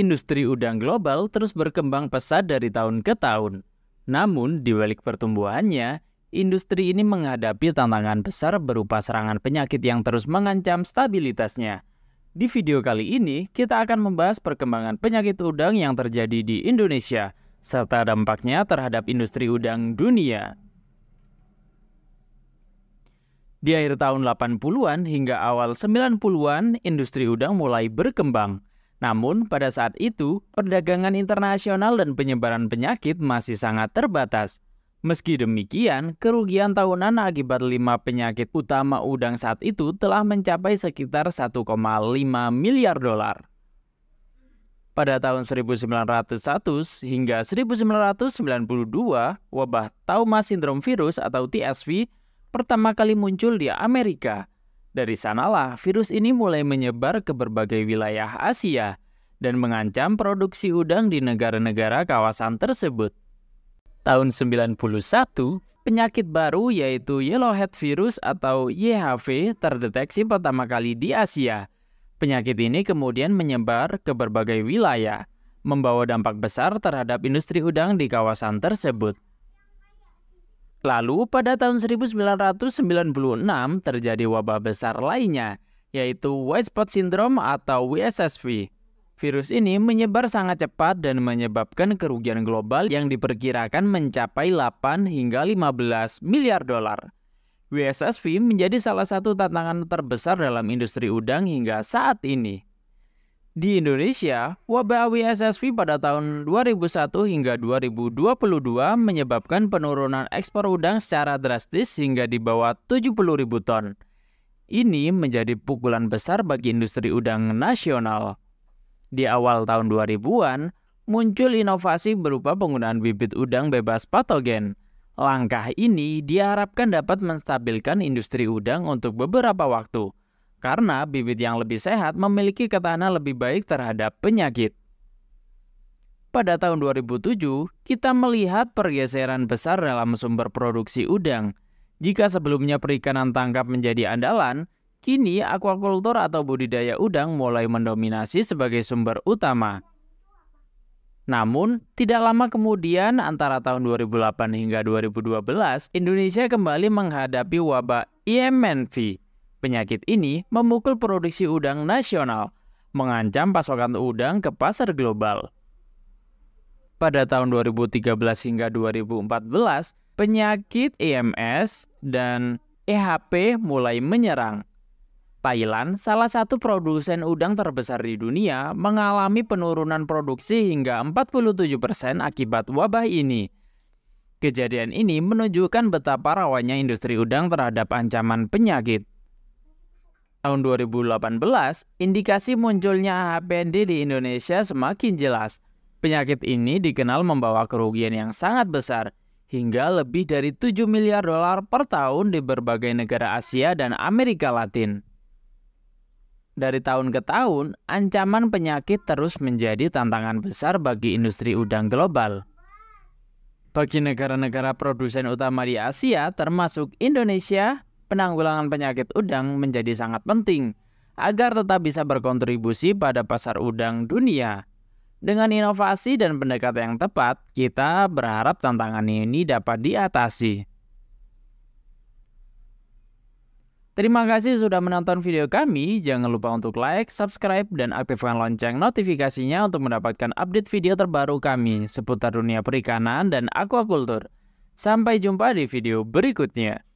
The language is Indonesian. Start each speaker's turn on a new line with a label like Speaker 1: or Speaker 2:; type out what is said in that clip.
Speaker 1: industri udang global terus berkembang pesat dari tahun ke tahun. Namun, di balik pertumbuhannya, industri ini menghadapi tantangan besar berupa serangan penyakit yang terus mengancam stabilitasnya. Di video kali ini, kita akan membahas perkembangan penyakit udang yang terjadi di Indonesia, serta dampaknya terhadap industri udang dunia. Di akhir tahun 80-an hingga awal 90-an, industri udang mulai berkembang. Namun, pada saat itu, perdagangan internasional dan penyebaran penyakit masih sangat terbatas. Meski demikian, kerugian tahunan akibat lima penyakit utama udang saat itu telah mencapai sekitar 1,5 miliar dolar. Pada tahun 1901 hingga 1992, wabah Tauma sindrom virus atau TSV pertama kali muncul di Amerika dari sanalah virus ini mulai menyebar ke berbagai wilayah Asia dan mengancam produksi udang di negara-negara kawasan tersebut. Tahun 91, penyakit baru yaitu yellowhead virus atau YHV terdeteksi pertama kali di Asia. Penyakit ini kemudian menyebar ke berbagai wilayah, membawa dampak besar terhadap industri udang di kawasan tersebut. Lalu pada tahun 1996 terjadi wabah besar lainnya, yaitu White Spot Syndrome atau WSSV. Virus ini menyebar sangat cepat dan menyebabkan kerugian global yang diperkirakan mencapai 8 hingga 15 miliar dolar. WSSV menjadi salah satu tantangan terbesar dalam industri udang hingga saat ini. Di Indonesia, wabah WSSV pada tahun 2001 hingga 2022 menyebabkan penurunan ekspor udang secara drastis hingga di bawah 70 ribu ton. Ini menjadi pukulan besar bagi industri udang nasional. Di awal tahun 2000-an, muncul inovasi berupa penggunaan bibit udang bebas patogen. Langkah ini diharapkan dapat menstabilkan industri udang untuk beberapa waktu – karena bibit yang lebih sehat memiliki ketahanan lebih baik terhadap penyakit. Pada tahun 2007, kita melihat pergeseran besar dalam sumber produksi udang. Jika sebelumnya perikanan tangkap menjadi andalan, kini akuakultur atau budidaya udang mulai mendominasi sebagai sumber utama. Namun, tidak lama kemudian antara tahun 2008 hingga 2012, Indonesia kembali menghadapi wabah IMNV Penyakit ini memukul produksi udang nasional, mengancam pasokan udang ke pasar global. Pada tahun 2013 hingga 2014, penyakit EMS dan EHP mulai menyerang. Thailand, salah satu produsen udang terbesar di dunia, mengalami penurunan produksi hingga 47% akibat wabah ini. Kejadian ini menunjukkan betapa rawannya industri udang terhadap ancaman penyakit tahun 2018, indikasi munculnya HPND di Indonesia semakin jelas. Penyakit ini dikenal membawa kerugian yang sangat besar, hingga lebih dari 7 miliar dolar per tahun di berbagai negara Asia dan Amerika Latin. Dari tahun ke tahun, ancaman penyakit terus menjadi tantangan besar bagi industri udang global. Bagi negara-negara produsen utama di Asia, termasuk Indonesia, penanggulangan penyakit udang menjadi sangat penting agar tetap bisa berkontribusi pada pasar udang dunia. Dengan inovasi dan pendekatan yang tepat, kita berharap tantangan ini dapat diatasi. Terima kasih sudah menonton video kami. Jangan lupa untuk like, subscribe, dan aktifkan lonceng notifikasinya untuk mendapatkan update video terbaru kami seputar dunia perikanan dan aquaculture. Sampai jumpa di video berikutnya.